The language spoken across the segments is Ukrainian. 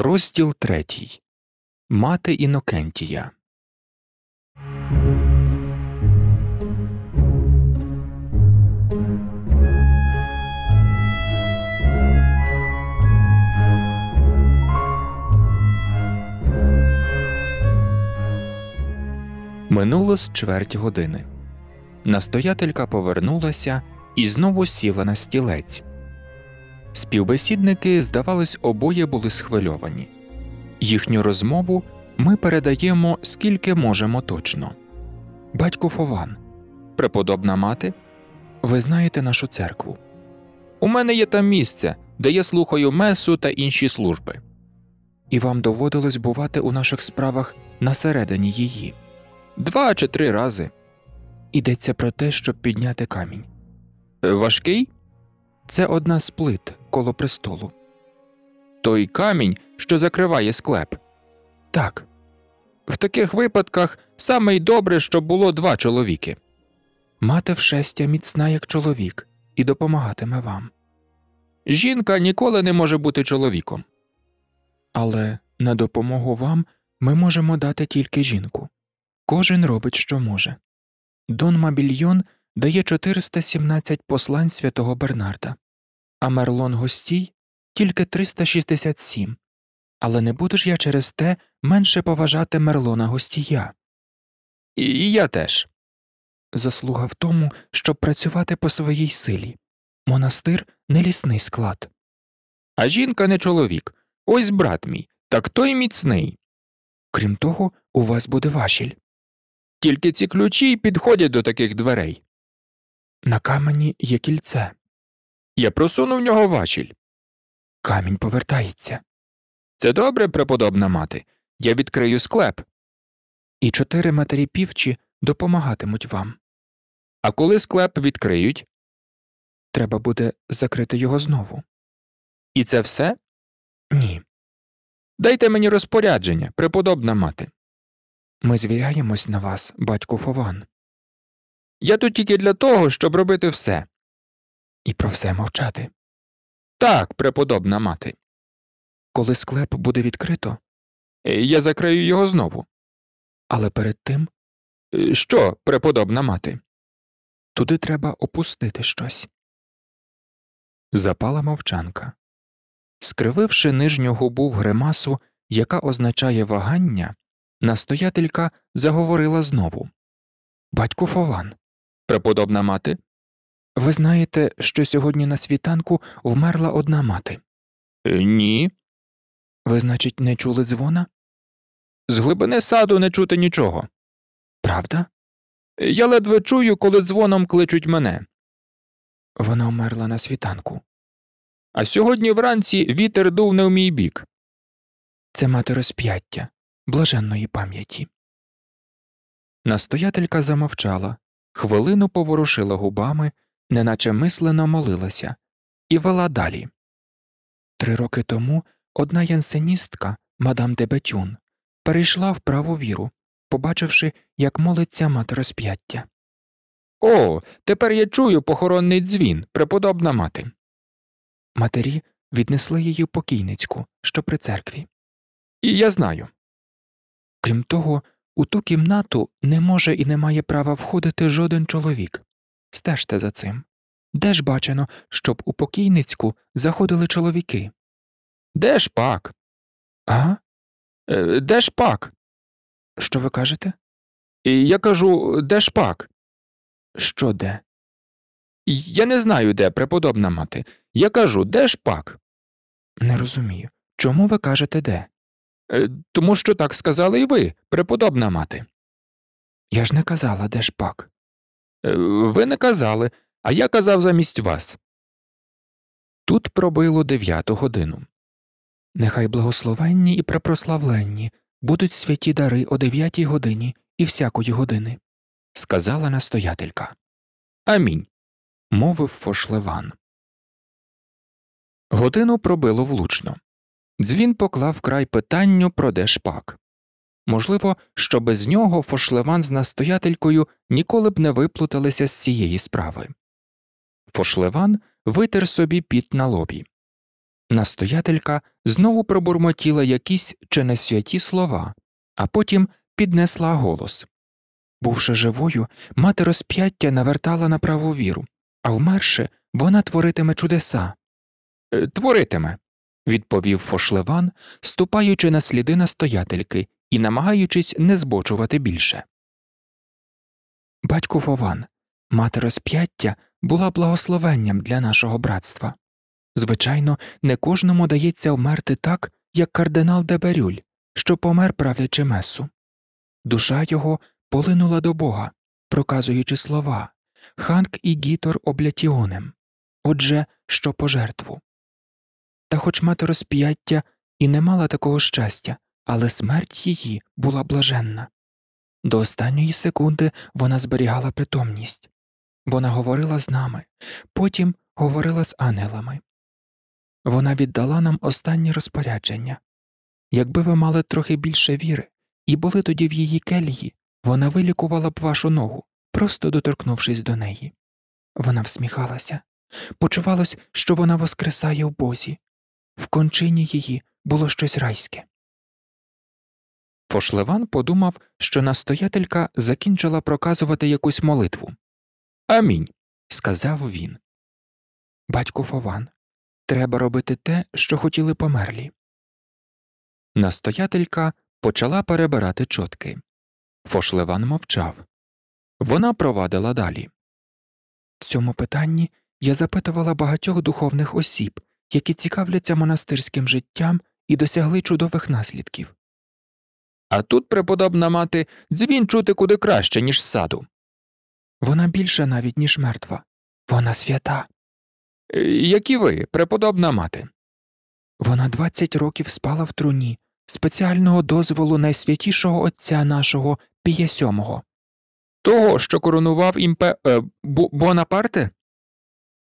Розділ третій Мати Інокентія. Минуло з чверть години. Настоятелька повернулася і знову сіла на стілець, Співбесідники, здавалось, обоє були схвильовані. Їхню розмову ми передаємо скільки можемо точно. Батько Фован, преподобна мати, ви знаєте нашу церкву. У мене є там місце, де я слухаю месу та інші служби. І вам доводилось бувати у наших справах на середині її два чи три рази. Ідеться про те, щоб підняти камінь. Важкий? це одна з плит коло престолу. Той камінь, що закриває склеп. Так. В таких випадках саме й добре, що було два чоловіки. Мати вшестя міцна, як чоловік, і допомагатиме вам. Жінка ніколи не може бути чоловіком. Але на допомогу вам ми можемо дати тільки жінку. Кожен робить, що може. Дон Мабільйон дає 417 послань святого Бернарда, а Мерлон Гостій тільки 367. Але не буду ж я через те менше поважати Мерлона Гостія. І я теж. Заслуга в тому, щоб працювати по своїй силі. Монастир не лісний склад. А жінка не чоловік. Ось брат мій, так той міцний. Крім того, у вас буде вашіль. Тільки ці ключі й підходять до таких дверей. На камені є кільце. Я просунув в нього важіль. Камінь повертається. Це добре, преподобна мати. Я відкрию склеп. І чотири матері півчі допомагатимуть вам. А коли склеп відкриють, треба буде закрити його знову. І це все? Ні. Дайте мені розпорядження, преподобна мати. Ми звіряємось на вас, батько Фован. Я тут тільки для того, щоб робити все. І про все мовчати. Так, преподобна мати. Коли склеп буде відкрито, е, я закрию його знову. Але перед тим. Е, що, преподобна мати? Туди треба опустити щось. Запала мовчанка. Скрививши нижню губу в гримасу, яка означає вагання, настоятелька заговорила знову Батько Фован, преподобна мати. Ви знаєте, що сьогодні на світанку вмерла одна мати? Е, ні. Ви, значить, не чули дзвона? З глибини саду не чути нічого. Правда? Я ледве чую, коли дзвоном кличуть мене. Вона вмерла на світанку. А сьогодні вранці вітер дув не в мій бік. Це мати розп'яття блаженної пам'яті. Настоятелька замовчала, хвилину поворушила губами, неначе мислено молилася, і вела далі. Три роки тому одна янсеністка, мадам Дебетюн, перейшла в праву віру, побачивши, як молиться мати розп'яття. О, тепер я чую похоронний дзвін, преподобна мати. Матері віднесли її покійницьку, що при церкві. І я знаю. Крім того, у ту кімнату не може і не має права входити жоден чоловік. Стежте за цим. Де ж бачено, щоб у покійницьку заходили чоловіки? Де ж пак? А? Е, де ж пак? Що ви кажете? Я кажу, де ж пак? Що де? Я не знаю, де преподобна мати. Я кажу, де ж пак? Не розумію. Чому ви кажете де? Е, тому що так сказали і ви, преподобна мати. Я ж не казала, де ж пак. Е, ви не казали, а я казав замість вас. Тут пробило дев'яту годину. Нехай благословенні і препрославленні будуть святі дари о дев'ятій годині і всякої години, сказала настоятелька. Амінь. мовив Фошлеван. Годину пробило влучно. Дзвін поклав край питанню про дешпак. Можливо, що без нього Фошлеван з настоятелькою ніколи б не виплуталися з цієї справи. Фошлеван витер собі піт на лобі. Настоятелька знову пробурмотіла якісь чи не святі слова, а потім піднесла голос. Бувши живою, мати розп'яття навертала на праву віру, а вмерши, вона творитиме чудеса. Е, творитиме відповів Фошлеван, ступаючи на сліди настоятельки і намагаючись не збочувати більше. Батько Фован, мати розп'яття була благословенням для нашого братства. Звичайно, не кожному дається вмерти так, як кардинал Деберюль, що помер правлячи месу. Душа його полинула до Бога, проказуючи слова Ханк і Гітор облятіонем. Отже, що пожертву та, хоч мати розп'яття, і не мала такого щастя, але смерть її була блаженна. До останньої секунди вона зберігала притомність. Вона говорила з нами, потім говорила з ангелами. Вона віддала нам останні розпорядження. Якби ви мали трохи більше віри і були тоді в її келії, вона вилікувала б вашу ногу, просто доторкнувшись до неї. Вона всміхалася, почувалось, що вона воскресає в Бозі, в кончині її було щось райське. Фошлеван подумав, що настоятелька закінчила проказувати якусь молитву. Амінь. сказав він. Батько Фован, треба робити те, що хотіли померлі. Настоятелька почала перебирати чотки. Фошлеван мовчав. Вона провадила далі. В цьому питанні я запитувала багатьох духовних осіб, які цікавляться монастирським життям і досягли чудових наслідків. А тут, преподобна мати, дзвін чути куди краще, ніж з саду. Вона більша навіть, ніж мертва, вона свята. Е, Як і ви, преподобна мати. Вона двадцять років спала в труні спеціального дозволу найсвятішого отця нашого Пія Сьомого. Того, що коронував імпе е, Бонапарте?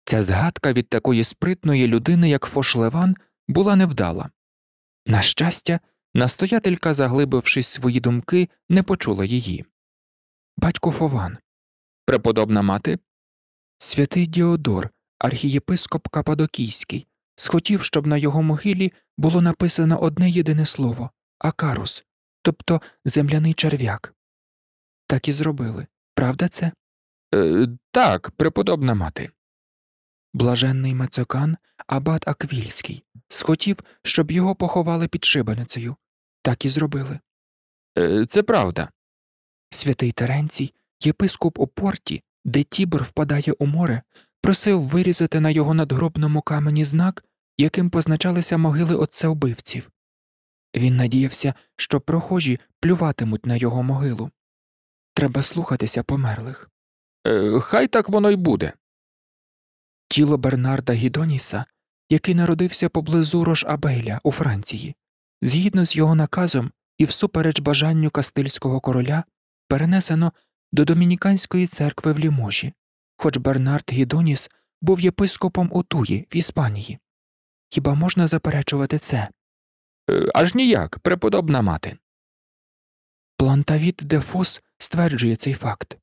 Ця згадка від такої спритної людини, як Фошлеван, була невдала. На щастя, настоятелька, заглибившись свої думки, не почула її. Батько Фован, преподобна мати, святий Діодор, архієпископ Кападокійський, схотів, щоб на його могилі було написано одне єдине слово акарус, тобто земляний черв'як. Так і зробили, правда це? Е, Так, преподобна мати. Блаженний Мацокан Абат Аквільський схотів, щоб його поховали під шибаницею. Так і зробили. Е, це правда. Святий Теренцій, єпископ у порті, де Тібр впадає у море, просив вирізати на його надгробному камені знак, яким позначалися могили отцевбивців. Він надіявся, що прохожі плюватимуть на його могилу. Треба слухатися померлих. Е, хай так воно й буде тіло Бернарда Гідоніса, який народився поблизу Рош-Абейля у Франції, згідно з його наказом і всупереч бажанню кастильського короля, перенесено до Домініканської церкви в Ліможі, хоч Бернард Гідоніс був єпископом Отуї в Іспанії. Хіба можна заперечувати це? Е, аж ніяк, преподобна мати. Плантавіт де Фос стверджує цей факт.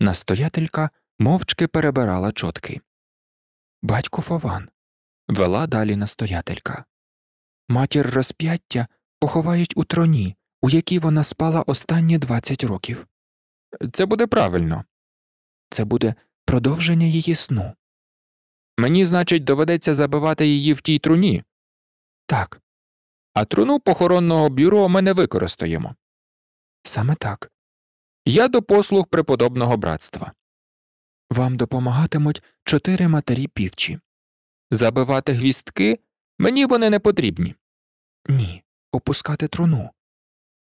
Настоятелька мовчки перебирала чотки. Батько Фован. Вела далі настоятелька. Матір розп'яття поховають у троні, у якій вона спала останні двадцять років. Це буде правильно. Це буде продовження її сну. Мені, значить, доведеться забивати її в тій труні. Так. А труну похоронного бюро ми не використаємо. Саме так. Я до послуг преподобного братства. Вам допомагатимуть чотири матері півчі. Забивати гвістки? Мені вони не потрібні. Ні, опускати труну.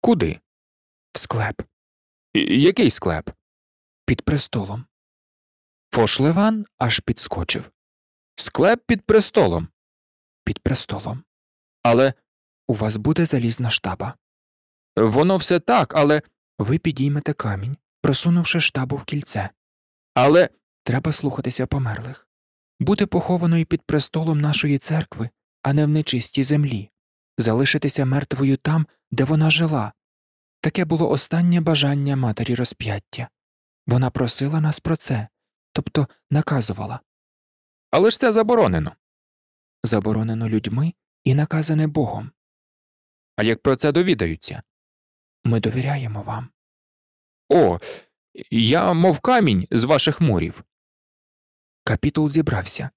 Куди? В склеп. І який склеп? Під престолом. Фошлеван аж підскочив. Склеп під престолом. Під престолом. Але у вас буде залізна штаба. Воно все так, але ви підіймете камінь, просунувши штабу в кільце. Але Треба слухатися померлих, бути похованою під престолом нашої церкви, а не в нечистій землі, залишитися мертвою там, де вона жила. Таке було останнє бажання матері розп'яття. Вона просила нас про це, тобто наказувала. Але ж це заборонено. Заборонено людьми і наказане Богом. А як про це довідаються? Ми довіряємо вам. О, я, мов камінь з ваших морів. Капітул зібрався.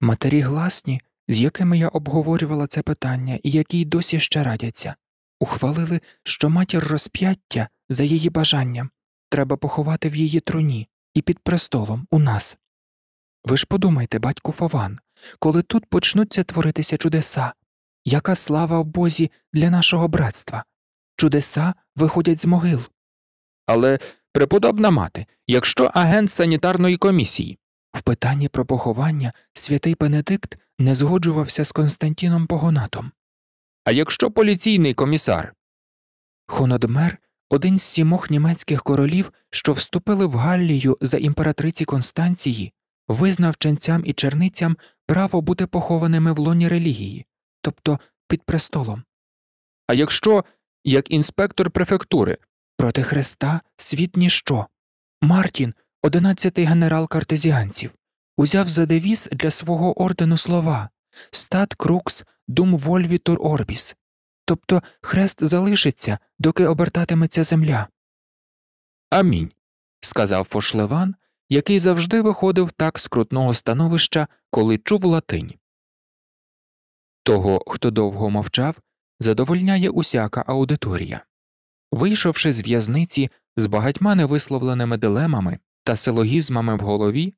Матері гласні, з якими я обговорювала це питання і які й досі ще радяться, ухвалили, що матір розп'яття за її бажанням треба поховати в її троні і під престолом у нас. Ви ж подумайте, батьку Фаван, коли тут почнуться творитися чудеса, яка слава в Бозі для нашого братства? Чудеса виходять з могил. Але Преподобна мати, якщо агент санітарної комісії в питанні про поховання святий Бенедикт не згоджувався з Константіном Погонатом. А якщо поліційний комісар? Хонодмер один з сімох німецьких королів, що вступили в Галлію за імператриці Констанції, визнав ченцям і черницям право бути похованими в лоні релігії, тобто під престолом. А якщо, як інспектор префектури, Проти Христа світ ніщо. Мартін, одинадцятий генерал картезіанців, узяв за девіз для свого ордену слова Стат Крукс Дум Вольвітур Орбіс. Тобто хрест залишиться, доки обертатиметься земля. Амінь. сказав Фошлеван, який завжди виходив так з крутного становища, коли чув латинь. Того, хто довго мовчав, задовольняє усяка аудиторія. Вийшовши з в'язниці з багатьма невисловленими дилемами та силогізмами в голові,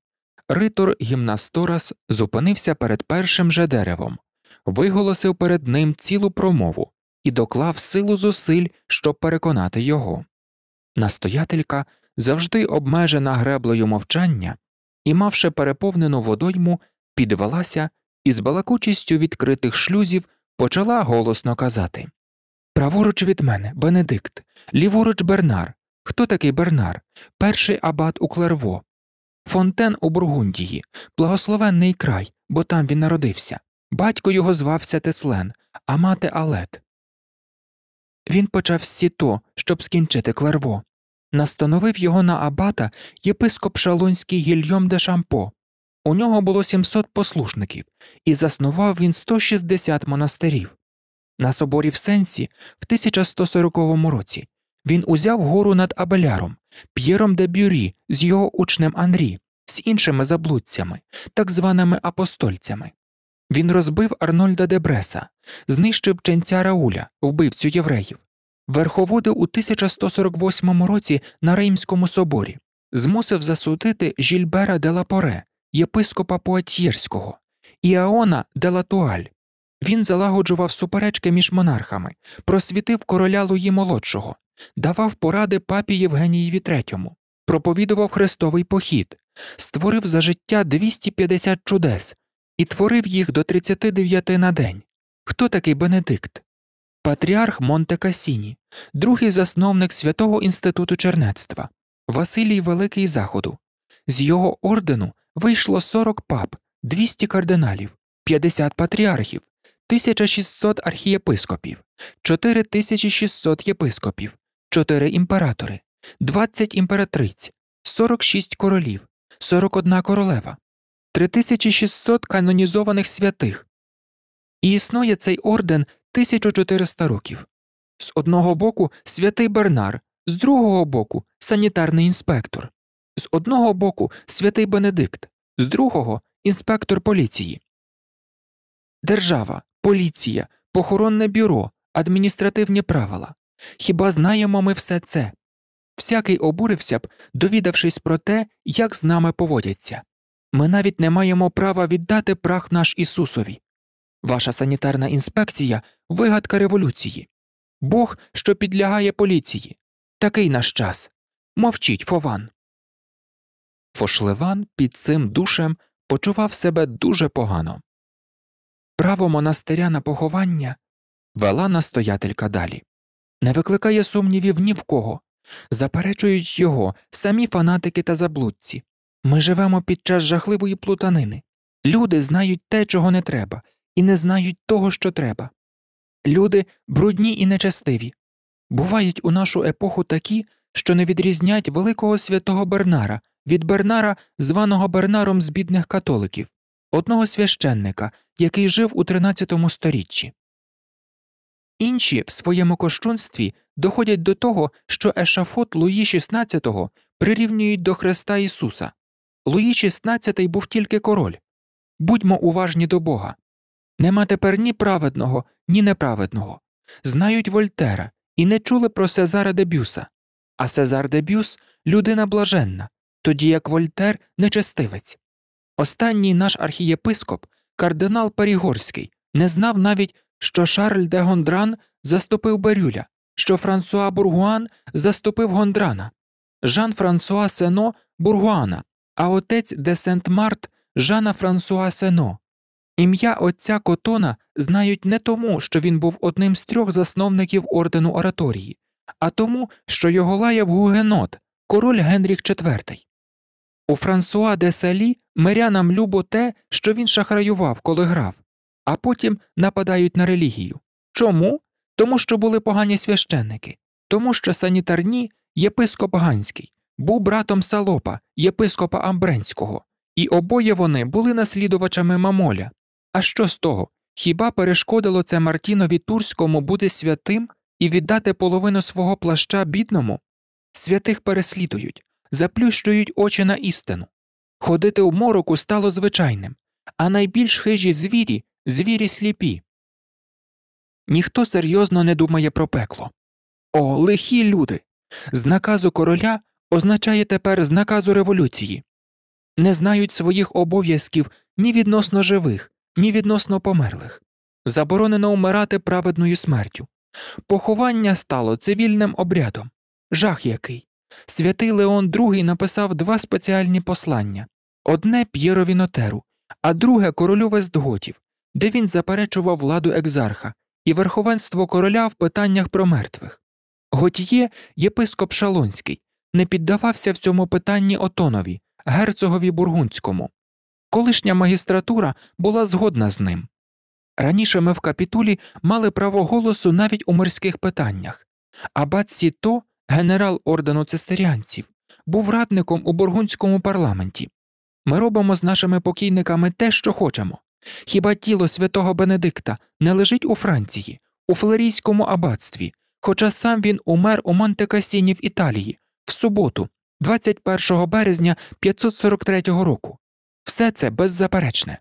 ритор Гімнасторас зупинився перед першим же деревом, виголосив перед ним цілу промову і доклав силу зусиль, щоб переконати його. Настоятелька, завжди обмежена греблею мовчання і, мавши переповнену водойму, підвелася і з балакучістю відкритих шлюзів почала голосно казати Праворуч від мене Бенедикт, ліворуч Бернар. Хто такий Бернар? Перший абат у Клерво, Фонтен у Бургундії, благословенний край, бо там він народився. Батько його звався Теслен, а мати Алет. Він почав з сіто, щоб скінчити Клерво. Настановив його на абата єпископ Шалонський Гільйом де Шампо. У нього було 700 послушників, і заснував він 160 монастирів. На соборі в Сенсі в 1140 році він узяв гору над Абеляром, П'єром де Бюрі з його учнем Анрі, з іншими заблудцями, так званими апостольцями. Він розбив Арнольда де Бреса, знищив ченця Рауля, вбивцю євреїв, верховодив у 1148 році на Римському соборі, змусив засудити Жільбера де Лапоре, єпископа Пуатьєрського, Іаона де Латуаль, він залагоджував суперечки між монархами, просвітив короля Луї Молодшого, давав поради папі Євгенієві Третьому, проповідував хрестовий похід, створив за життя 250 чудес і творив їх до 39 на день. Хто такий Бенедикт? Патріарх Монте Касіні, другий засновник Святого інституту чернецтва, Василій Великий Заходу. З його ордену вийшло 40 пап, 200 кардиналів, 50 патріархів. 1600 архієпископів, 4600 єпископів, 4 імператори, 20 імператриць, 46 королів, 41 королева, 3600 канонізованих святих. І існує цей орден 1400 років. З одного боку святий Бернар, з другого боку санітарний інспектор, з одного боку святий Бенедикт, з другого інспектор поліції. Держава поліція, похоронне бюро, адміністративні правила. Хіба знаємо ми все це? Всякий обурився б, довідавшись про те, як з нами поводяться. Ми навіть не маємо права віддати прах наш Ісусові. Ваша санітарна інспекція вигадка революції. Бог, що підлягає поліції. Такий наш час. Мовчіть, Фован. Фошливан під цим душем почував себе дуже погано право монастиря на поховання, вела настоятелька далі, не викликає сумнівів ні в кого. Заперечують його самі фанатики та заблудці. Ми живемо під час жахливої плутанини. Люди знають те, чого не треба, і не знають того, що треба. Люди брудні і нечестиві. Бувають у нашу епоху такі, що не відрізнять великого святого Бернара від Бернара, званого Бернаром з бідних католиків одного священника, який жив у 13 сторіччі. Інші в своєму кощунстві доходять до того, що ешафот Луї XVI прирівнюють до Христа Ісуса. Луї XVI був тільки король. Будьмо уважні до Бога. Нема тепер ні праведного, ні неправедного. Знають Вольтера і не чули про Сезара Дебюса. А Сезар Дебюс людина блаженна, тоді як Вольтер нечестивець. Останній наш архієпископ, кардинал Парігорський, не знав навіть, що Шарль де Гондран заступив Берюля, що Франсуа Бургуан заступив Гондрана, Жан Франсуа Сено Бургуана, а отець де Сент Март Жана Франсуа Сено. Ім'я отця Котона знають не тому, що він був одним з трьох засновників ордену ораторії, а тому, що його лаяв гугенот, король Генріх IV. У Франсуа де Салі мирянам любо те, що він шахраював, коли грав, а потім нападають на релігію. Чому? Тому що були погані священники, тому що санітарні єпископ Ганський був братом Салопа, єпископа Амбренського, і обоє вони були наслідувачами Мамоля. А що з того? Хіба перешкодило це Мартінові Турському бути святим і віддати половину свого плаща бідному? Святих переслідують, заплющують очі на істину. Ходити в мороку стало звичайним, а найбільш хижі звірі звірі сліпі. Ніхто серйозно не думає про пекло. О, лихі люди! З наказу короля означає тепер з наказу революції. Не знають своїх обов'язків ні відносно живих, ні відносно померлих. Заборонено умирати праведною смертю. Поховання стало цивільним обрядом жах який святий Леон II написав два спеціальні послання одне П'єрові Нотеру, а друге королю Вестготів, де він заперечував владу екзарха і верховенство короля в питаннях про мертвих. Готьє, єпископ Шалонський, не піддавався в цьому питанні Отонові, герцогові бургунському. Колишня магістратура була згодна з ним. Раніше ми в капітулі мали право голосу навіть у морських питаннях, а Бат Сіто генерал ордену цистеріанців, був радником у бургундському парламенті. Ми робимо з нашими покійниками те, що хочемо. Хіба тіло святого Бенедикта не лежить у Франції, у флорійському аббатстві, хоча сам він умер у Монте Касіні в Італії в суботу, 21 березня 543 року. Все це беззаперечне.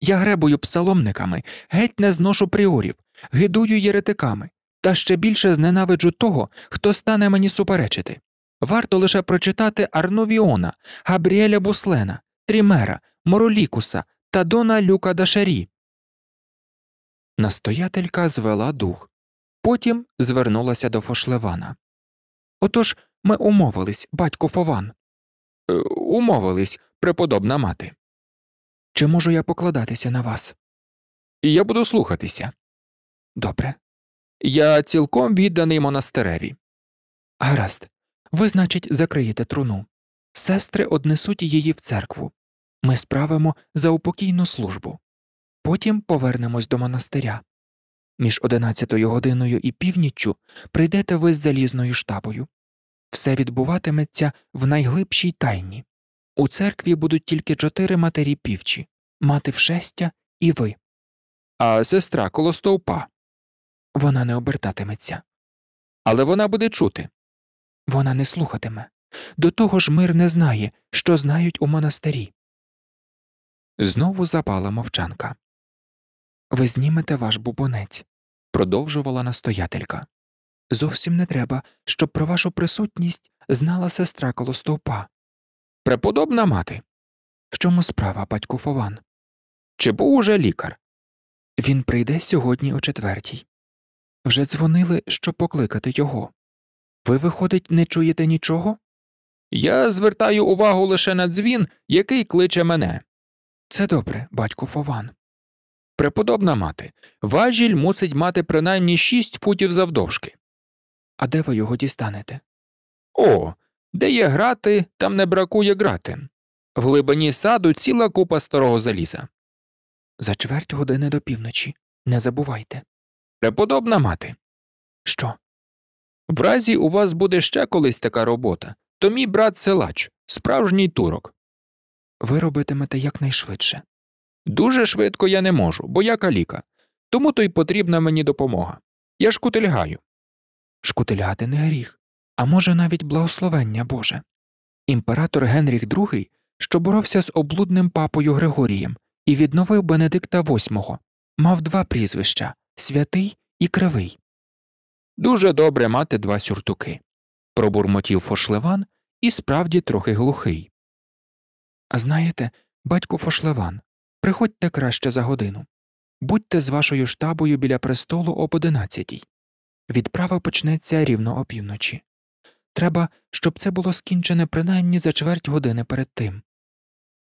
Я гребую псаломниками, геть не зношу пріорів, гидую єретиками, та ще більше зненавиджу того, хто стане мені суперечити. Варто лише прочитати Арновіона, Габріеля Буслена, Трімера, Моролікуса та Дона Люка Дашарі. Настоятелька звела дух. Потім звернулася до Фошлевана. Отож ми умовились, батько Фован. Е, умовились, преподобна мати. Чи можу я покладатися на вас? Я буду слухатися. Добре, я цілком відданий монастиреві. Гаразд, ви, значить, закриєте труну. Сестри однесуть її в церкву. Ми справимо за упокійну службу. Потім повернемось до монастиря. Між одинадцятою годиною і північчю прийдете ви з залізною штабою. Все відбуватиметься в найглибшій тайні. У церкві будуть тільки чотири матері півчі, мати вшестя і ви. А сестра колостовпа. Вона не обертатиметься. Але вона буде чути. Вона не слухатиме. До того ж мир не знає, що знають у монастирі. Знову запала мовчанка. Ви знімете ваш бубонець, продовжувала настоятелька. Зовсім не треба, щоб про вашу присутність знала сестра колостовпа. Преподобна мати. В чому справа, батько Фован? Чи був уже лікар? Він прийде сьогодні о четвертій. Вже дзвонили, щоб покликати його. Ви, виходить, не чуєте нічого? Я звертаю увагу лише на дзвін, який кличе мене. Це добре, батько Фован. Преподобна мати, важіль мусить мати принаймні шість футів завдовжки. А де ви його дістанете? О, де є грати, там не бракує грати. В глибині саду ціла купа старого заліза. За чверть години до півночі. Не забувайте. Преподобна мати. Що? В разі у вас буде ще колись така робота, то мій брат селач, справжній турок. Ви робитимете якнайшвидше. Дуже швидко я не можу, бо я каліка. Тому то й потрібна мені допомога. Я шкутильгаю. Шкутильгати не гріх, а може, навіть благословення Боже. Імператор Генріх II, що боровся з облудним папою Григорієм і відновив Бенедикта VIII, мав два прізвища святий і кривий. Дуже добре мати два сюртуки. пробурмотів Фошлеван і справді трохи глухий. А знаєте, батько Фошлеван, приходьте краще за годину. Будьте з вашою штабою біля престолу об одинадцятій. Відправа почнеться рівно опівночі. Треба, щоб це було скінчене принаймні за чверть години перед тим.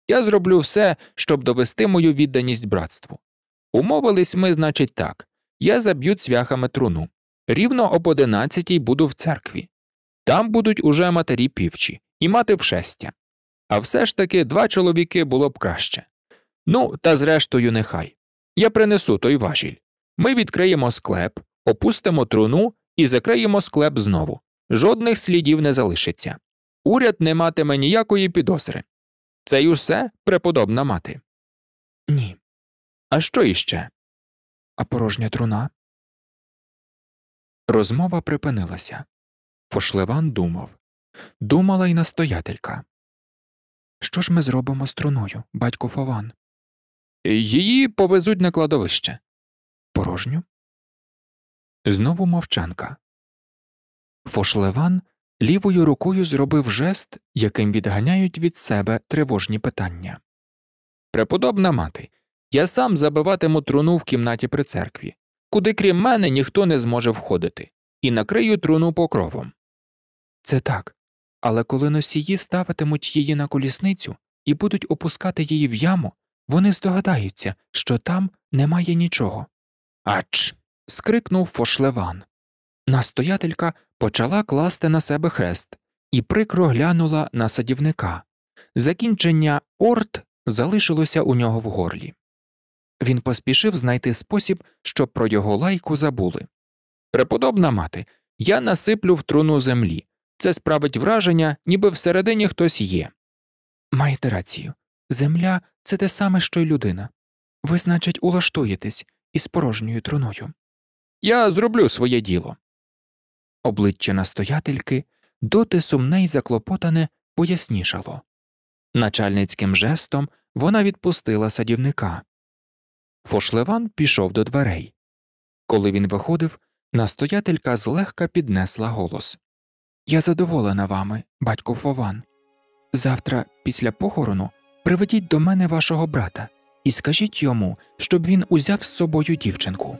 Я зроблю все, щоб довести мою відданість братству. Умовились ми, значить, так я заб'ю цвяхами труну. Рівно об одинадцятій буду в церкві. Там будуть уже матері півчі і мати вшестя. А все ж таки два чоловіки було б краще. Ну, та зрештою, нехай. Я принесу той важіль. Ми відкриємо склеп, опустимо труну і закриємо склеп знову. Жодних слідів не залишиться. Уряд не матиме ніякої підозри. Це й усе преподобна мати. А що іще? А порожня труна. Розмова припинилася. Фошлеван думав. Думала й настоятелька. Що ж ми зробимо з труною, батько Фован? Її повезуть на кладовище. Порожню. Знову мовчанка. Фошлеван лівою рукою зробив жест, яким відганяють від себе тривожні питання. Преподобна мати. Я сам забиватиму труну в кімнаті при церкві, куди крім мене ніхто не зможе входити, і накрию труну покровом. Це так. Але коли носії ставитимуть її на колісницю і будуть опускати її в яму, вони здогадаються, що там немає нічого. Ач. скрикнув Фошлеван. Настоятелька почала класти на себе хрест і прикро глянула на садівника. Закінчення орт залишилося у нього в горлі. Він поспішив знайти спосіб, щоб про його лайку забули. Преподобна мати, я насиплю в труну землі. Це справить враження, ніби всередині хтось є. Маєте рацію земля це те саме, що й людина. Ви, значить, улаштуєтесь із порожньою труною. Я зроблю своє діло. Обличчя настоятельки доти сумне й заклопотане пояснішало. Начальницьким жестом вона відпустила садівника. Фошлеван пішов до дверей. Коли він виходив, настоятелька злегка піднесла голос Я задоволена вами, батько Фован. Завтра, після похорону, приведіть до мене вашого брата і скажіть йому, щоб він узяв з собою дівчинку.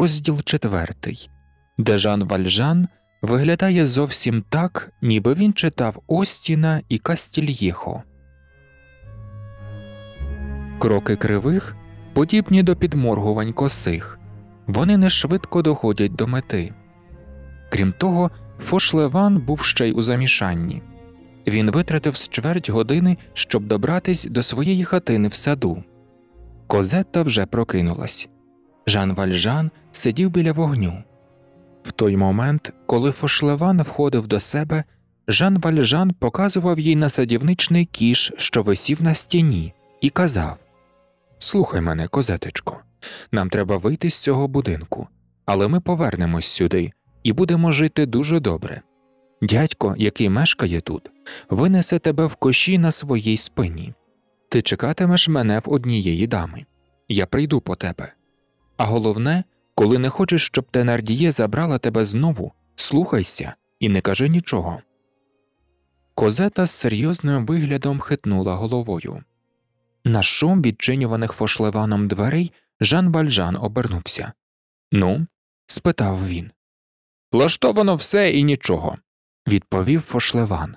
розділ четвертий, де Жан Вальжан виглядає зовсім так, ніби він читав Остіна і Кастільєхо. Кроки кривих подібні до підморгувань косих, вони не швидко доходять до мети. Крім того, Фошлеван був ще й у замішанні. Він витратив з чверть години, щоб добратись до своєї хатини в саду. Козетта вже прокинулась. Жан Вальжан сидів біля вогню. В той момент, коли Фошлеван входив до себе, Жан Вальжан показував їй на садівничний кіш, що висів на стіні, і казав Слухай мене, козетечко, нам треба вийти з цього будинку, але ми повернемось сюди і будемо жити дуже добре. Дядько, який мешкає тут, винесе тебе в коші на своїй спині. Ти чекатимеш мене в однієї дами. Я прийду по тебе. А головне, коли не хочеш, щоб Тенардіє забрала тебе знову, слухайся і не кажи нічого. Козета з серйозним виглядом хитнула головою. На шум відчинюваних фошлеваном дверей Жан Вальжан обернувся. Ну? спитав він. Влаштовано все і нічого, відповів фошлеван.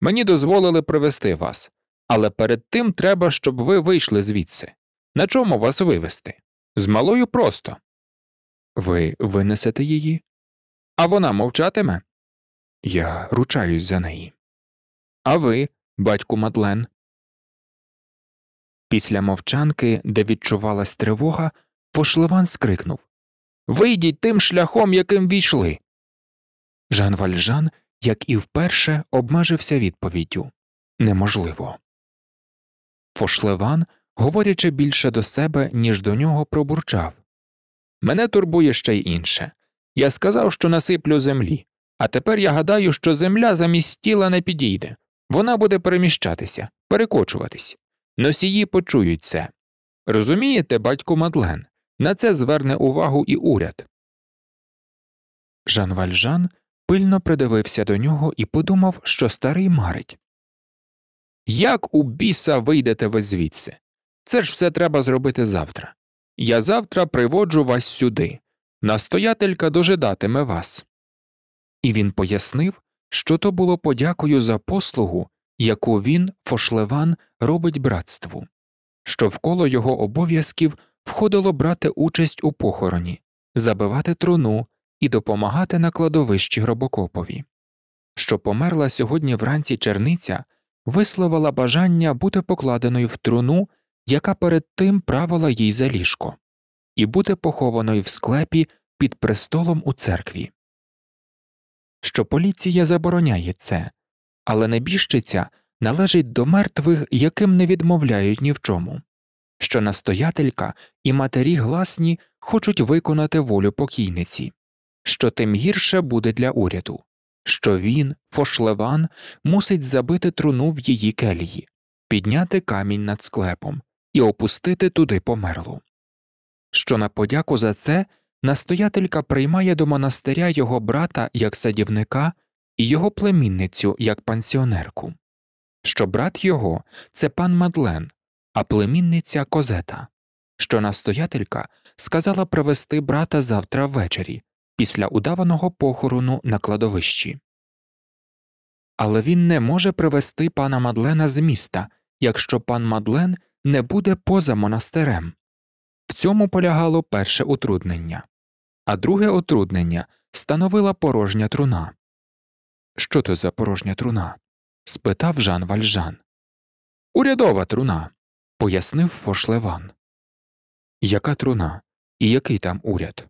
Мені дозволили привезти вас, але перед тим треба, щоб ви вийшли звідси. На чому вас вивезти? З малою просто. Ви винесете її? А вона мовчатиме? Я ручаюсь за неї. А ви, батьку Мадлен. Після мовчанки, де відчувалась тривога, Фошливан скрикнув Вийдіть тим шляхом, яким війшли. Жан Вальжан, як і вперше, обмежився відповіддю Неможливо. Фошливан, говорячи більше до себе, ніж до нього, пробурчав Мене турбує ще й інше. Я сказав, що насиплю землі, а тепер я гадаю, що земля замість тіла не підійде. Вона буде переміщатися, перекочуватись. Носії почують це. Розумієте, батько Мадлен, на це зверне увагу і уряд. Жан Вальжан пильно придивився до нього і подумав, що старий марить. Як у біса вийдете ви звідси? Це ж все треба зробити завтра. Я завтра приводжу вас сюди. Настоятелька дожидатиме вас. І він пояснив, що то було подякою за послугу, яку він, Фошлеван, робить братству, що вколо його обов'язків входило брати участь у похороні, забивати труну і допомагати на кладовищі гробокопові, що померла сьогодні вранці черниця, висловила бажання бути покладеною в труну яка перед тим правила їй за ліжко, і буде похованою в склепі під престолом у церкві. Що поліція забороняє це, але небіжчиця належить до мертвих, яким не відмовляють ні в чому, що настоятелька і матері гласні хочуть виконати волю покійниці, що тим гірше буде для уряду, що він, фошлеван, мусить забити труну в її келії, підняти камінь над склепом, і опустити туди померлу. Що на подяку за це настоятелька приймає до монастиря його брата як садівника і його племінницю як пансіонерку, що брат його це пан Мадлен, а племінниця козета, що настоятелька сказала привезти брата завтра ввечері після удаваного похорону на кладовищі. Але він не може привезти пана Мадлена з міста, якщо пан Мадлен не буде поза монастирем. В цьому полягало перше утруднення, а друге утруднення становила порожня труна. Що то за порожня труна? спитав Жан Вальжан. Урядова труна, пояснив Фошлеван. Яка труна і який там уряд?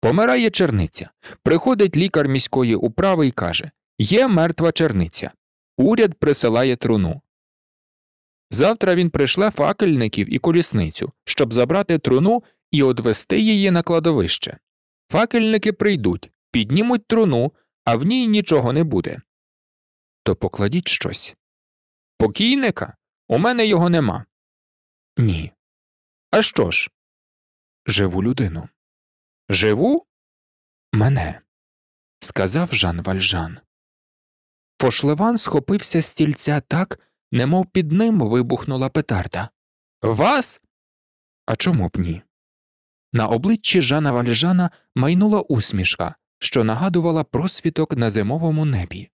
Помирає черниця. Приходить лікар міської управи і каже Є мертва черниця. Уряд присилає труну. Завтра він прийшле факельників і колісницю, щоб забрати труну і одвести її на кладовище. Факельники прийдуть, піднімуть труну, а в ній нічого не буде. То покладіть щось. Покійника? У мене його нема. Ні. А що ж? Живу людину. Живу? Мене. сказав Жан Вальжан. Фошлеван схопився з стільця так немов під ним вибухнула петарда. Вас? А чому б ні? На обличчі Жана Валіжана майнула усмішка, що нагадувала просвіток на зимовому небі.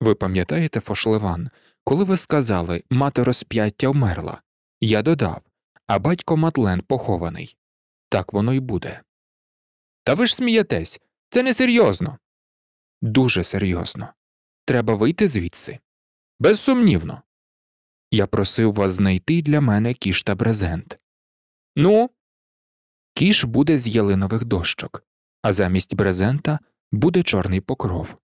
Ви пам'ятаєте, Фошлеван, коли ви сказали, мати розп'яття вмерла, я додав, а батько Матлен похований. Так воно й буде. Та ви ж смієтесь, це не серйозно. Дуже серйозно. Треба вийти звідси. Безсумнівно. Я просив вас знайти для мене кіш та брезент. Ну, кіш буде з ялинових дощок, а замість брезента буде чорний покров.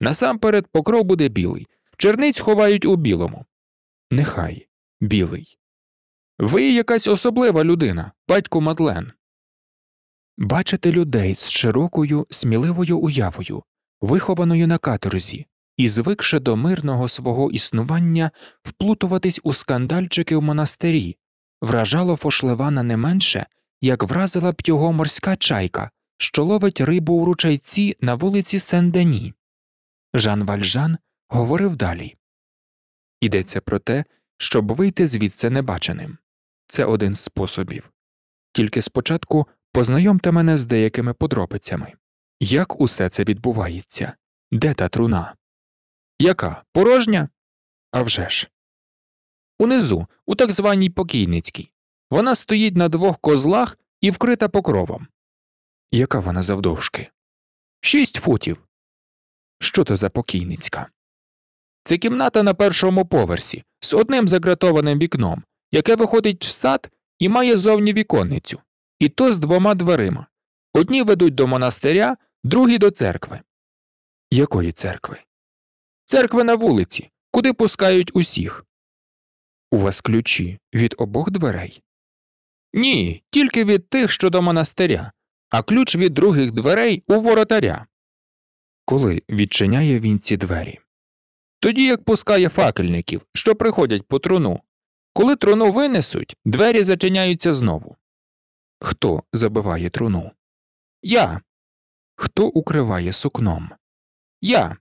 Насамперед покров буде білий. Черниць ховають у білому. Нехай білий. Ви якась особлива людина, батько Мадлен. Бачите людей з широкою, сміливою уявою, вихованою на каторзі, і звикши до мирного свого існування вплутуватись у скандальчики в монастирі, вражало Фошлевана не менше, як вразила б його морська чайка, що ловить рибу у ручайці на вулиці Сен-Дені. Жан Вальжан говорив далі Йдеться про те, щоб вийти звідси небаченим. Це один з способів. Тільки спочатку познайомте мене з деякими подробицями. Як усе це відбувається? Де та труна? Яка порожня? А вже ж. Унизу, у так званій покійницькій. Вона стоїть на двох козлах і вкрита покровом. Яка вона завдовжки? Шість футів. Що то за покійницька? Це кімната на першому поверсі з одним загратованим вікном, яке виходить в сад і має зовні віконницю, і то з двома дверима. Одні ведуть до монастиря, другі до церкви. Якої церкви? Церква на вулиці, куди пускають усіх. У вас ключі від обох дверей? Ні, тільки від тих, що до монастиря, а ключ від других дверей у воротаря. Коли відчиняє він ці двері? Тоді як пускає факельників, що приходять по труну. Коли труну винесуть, двері зачиняються знову. Хто забиває труну? Я. Хто укриває сукном? Я.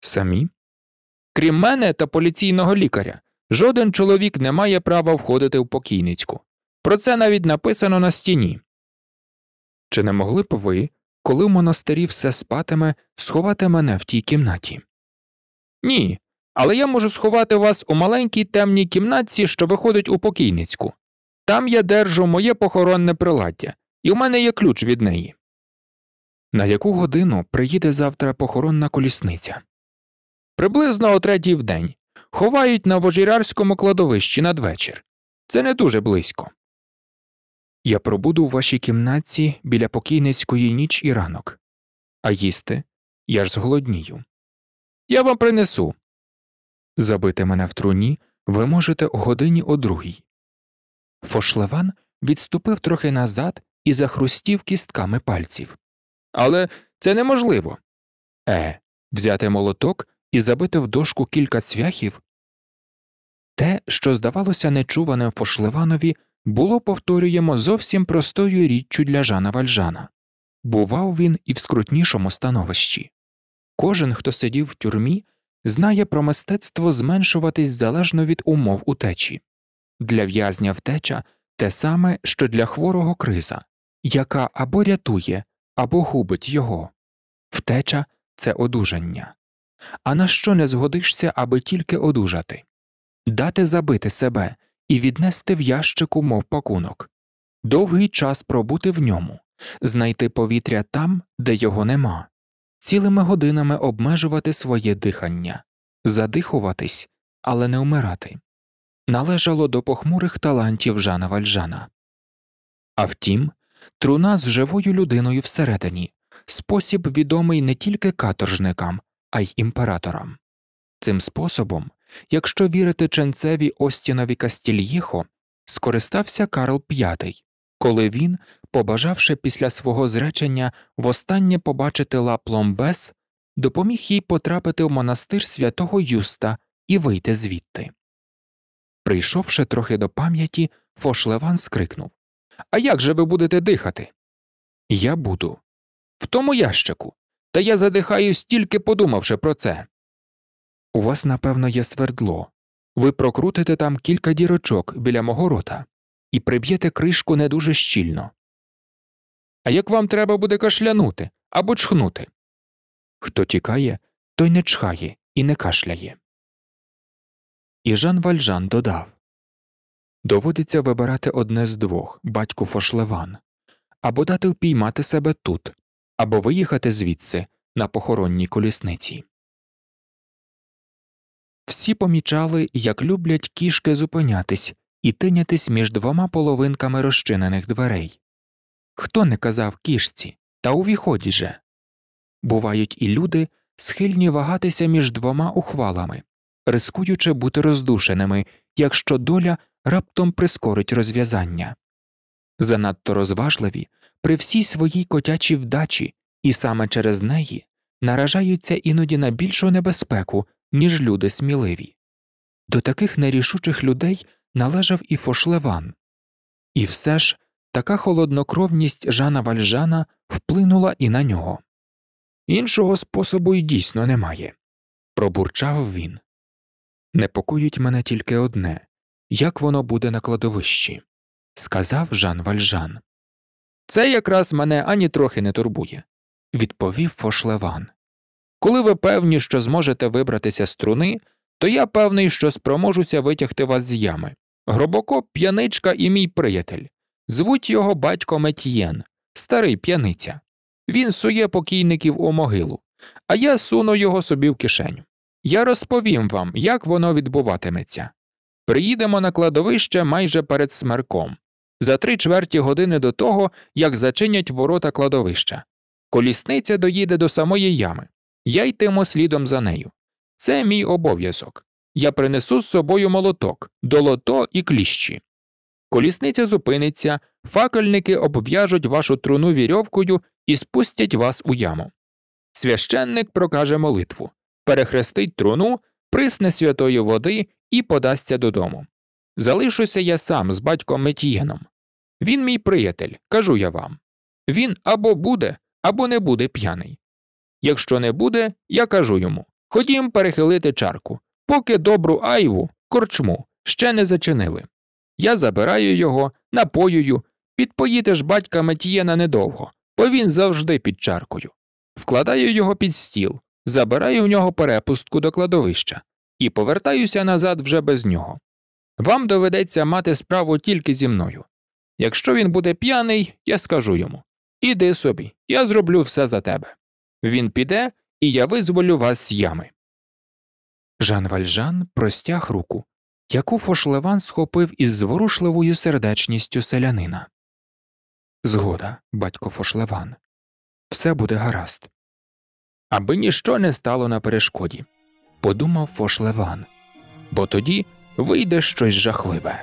Самі? Крім мене та поліційного лікаря, жоден чоловік не має права входити в покійницьку. Про це навіть написано на стіні. Чи не могли б ви, коли в монастирі все спатиме, сховати мене в тій кімнаті? Ні. Але я можу сховати вас у маленькій темній кімнатці, що виходить у покійницьку. Там я держу моє похоронне приладдя, і в мене є ключ від неї. На яку годину приїде завтра похоронна колісниця? приблизно о третій вдень, ховають на вожірарському кладовищі надвечір. Це не дуже близько. Я пробуду у вашій кімнатці біля покійницької ніч і ранок. А їсти я ж зголоднію. Я вам принесу. Забити мене в труні ви можете о годині о другій. Фошлеван відступив трохи назад і захрустів кістками пальців. Але це неможливо. Е, взяти молоток і забити в дошку кілька цвяхів? Те, що здавалося нечуваним Фошливанові, було, повторюємо, зовсім простою річчю для Жана Вальжана бував він і в скрутнішому становищі. Кожен, хто сидів в тюрмі, знає про мистецтво зменшуватись залежно від умов утечі для в'язня втеча те саме, що для хворого криза, яка або рятує, або губить його втеча це одужання а на що не згодишся, аби тільки одужати, дати забити себе і віднести в ящику, мов пакунок, довгий час пробути в ньому, знайти повітря там, де його нема, цілими годинами обмежувати своє дихання, задихуватись, але не вмирати. Належало до похмурих талантів Жана Вальжана. А втім, труна з живою людиною всередині спосіб відомий не тільки каторжникам, а й імператорам. Цим способом, якщо вірити ченцеві Остінові Кастільєхо, скористався Карл V, коли він, побажавши після свого зречення востаннє побачити ла Пломбес, допоміг їй потрапити в монастир святого Юста і вийти звідти. Прийшовши трохи до пам'яті, Фошлеван скрикнув А як же ви будете дихати? Я буду. В тому ящику. Та я задихаюсь, тільки подумавши про це. У вас, напевно, є свердло. Ви прокрутите там кілька дірочок біля мого рота і приб'єте кришку не дуже щільно. А як вам треба буде кашлянути або чхнути? Хто тікає, той не чхає і не кашляє. І Жан Вальжан додав Доводиться вибирати одне з двох батьку Фошлеван або дати впіймати себе тут, або виїхати звідси на похоронній колісниці. Всі помічали, як люблять кішки зупинятись і тинятись між двома половинками розчинених дверей. Хто не казав кішці та у віході же. Бувають і люди, схильні вагатися між двома ухвалами, рискуючи бути роздушеними, якщо доля раптом прискорить розв'язання. Занадто розважливі при всій своїй котячій вдачі, і саме через неї наражаються іноді на більшу небезпеку, ніж люди сміливі. До таких нерішучих людей належав і Фошлеван. І все ж така холоднокровність Жана Вальжана вплинула і на нього. Іншого способу й дійсно немає, пробурчав він. Непокоїть мене тільки одне як воно буде на кладовищі, сказав Жан Вальжан. Це якраз мене ані трохи не турбує, відповів Фошлеван. Коли ви певні, що зможете вибратися з труни, то я певний, що спроможуся витягти вас з ями. Гробоко п'яничка і мій приятель. Звуть його батько Метьєн, старий п'яниця. Він сує покійників у могилу, а я суну його собі в кишеню. Я розповім вам, як воно відбуватиметься. Приїдемо на кладовище майже перед смерком за три чверті години до того, як зачинять ворота кладовища. Колісниця доїде до самої ями, я йтиму слідом за нею. Це мій обов'язок. Я принесу з собою молоток, долото і кліщі. Колісниця зупиниться, факельники обв'яжуть вашу труну вірьовкою і спустять вас у яму. Священник прокаже молитву, перехрестить труну, присне святої води і подасться додому. Залишуся я сам з батьком Метієном. Він мій приятель, кажу я вам. Він або буде, або не буде п'яний. Якщо не буде, я кажу йому ходім перехилити чарку, поки добру айву, корчму, ще не зачинили. Я забираю його, напоюю, підпоїти ж батька Метієна недовго, бо він завжди під чаркою. Вкладаю його під стіл, забираю в нього перепустку до кладовища і повертаюся назад вже без нього. Вам доведеться мати справу тільки зі мною. Якщо він буде п'яний, я скажу йому Іди собі, я зроблю все за тебе. Він піде, і я визволю вас з ями. Жан Вальжан простяг руку, яку Фошлеван схопив із зворушливою сердечністю селянина. Згода, батько Фошлеван, все буде гаразд. Аби ніщо не стало на перешкоді, подумав Фошлеван, бо тоді вийде щось жахливе.